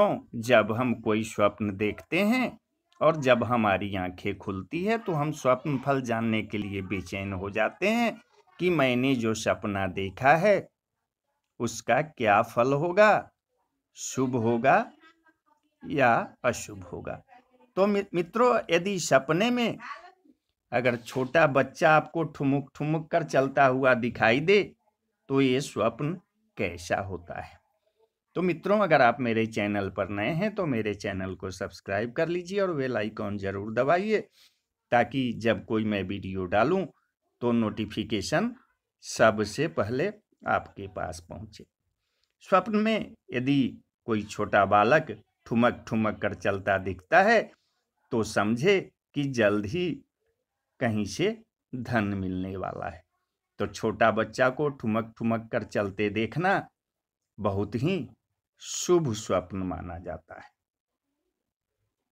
जब हम कोई स्वप्न देखते हैं और जब हमारी आंखें खुलती है तो हम स्वप्न फल जानने के लिए बेचैन हो जाते हैं कि मैंने जो सपना देखा है उसका क्या फल होगा शुभ होगा या अशुभ होगा तो मित्रों यदि सपने में अगर छोटा बच्चा आपको ठुमुक ठुमुक कर चलता हुआ दिखाई दे तो ये स्वप्न कैसा होता है तो मित्रों अगर आप मेरे चैनल पर नए हैं तो मेरे चैनल को सब्सक्राइब कर लीजिए और वेल आइकॉन ज़रूर दबाइए ताकि जब कोई मैं वीडियो डालूं तो नोटिफिकेशन सबसे पहले आपके पास पहुंचे स्वप्न में यदि कोई छोटा बालक ठुमक ठुमक कर चलता दिखता है तो समझे कि जल्द ही कहीं से धन मिलने वाला है तो छोटा बच्चा को ठुमक ठुमक कर चलते देखना बहुत ही शुभ स्वप्न माना जाता है